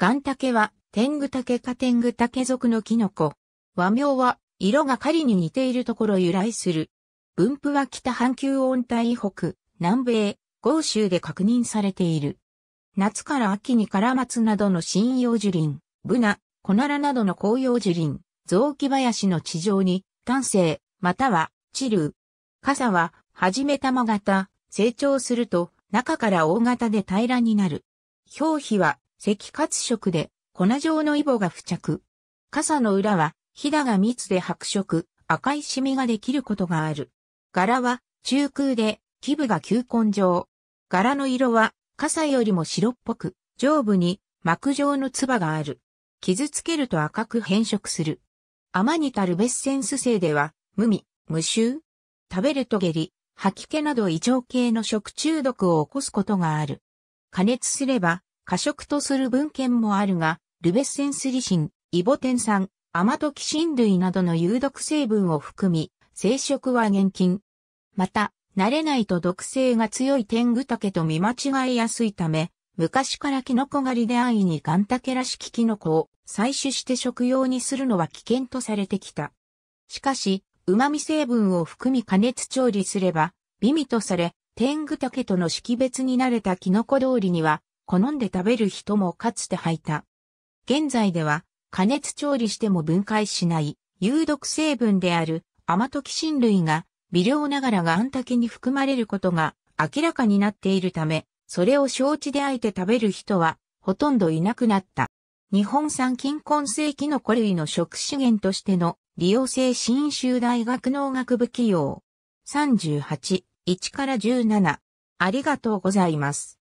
ガンタケは、天狗ケか天狗ケ属のキノコ。和名は、色が狩りに似ているところ由来する。分布は北半球温帯北、南米、豪州で確認されている。夏から秋にカラマツなどの針葉樹林、ブナ、コナラなどの紅葉樹林、雑木林の地上に、丹精、または、ルー。傘は、はじめ玉型、成長すると、中から大型で平らになる。表皮は、赤褐色で粉状のイボが付着。傘の裏はひだが密で白色、赤いシミができることがある。柄は中空で基部が球根状。柄の色は傘よりも白っぽく、上部に膜状の唾がある。傷つけると赤く変色する。甘にたるッセンス性では、無味、無臭。食べると下痢、吐き気など異常系の食中毒を起こすことがある。加熱すれば過食とする文献もあるが、ルベッセンスリシン、イボテン酸、アマトキシン類などの有毒成分を含み、生殖は厳禁。また、慣れないと毒性が強いテングタケと見間違えやすいため、昔からキノコ狩りで安易にガンタケらしきキノコを採取して食用にするのは危険とされてきた。しかし、旨味成分を含み加熱調理すれば、美味とされ、天狗竹との識別に慣れたキノコ通りには、好んで食べる人もかつて履いた。現在では加熱調理しても分解しない有毒成分であるアマトキシン類が微量ながらがあんたけに含まれることが明らかになっているため、それを承知であえて食べる人はほとんどいなくなった。日本産金根性キノコ類の食資源としての利用性新州大学農学部企業。38、1から17。ありがとうございます。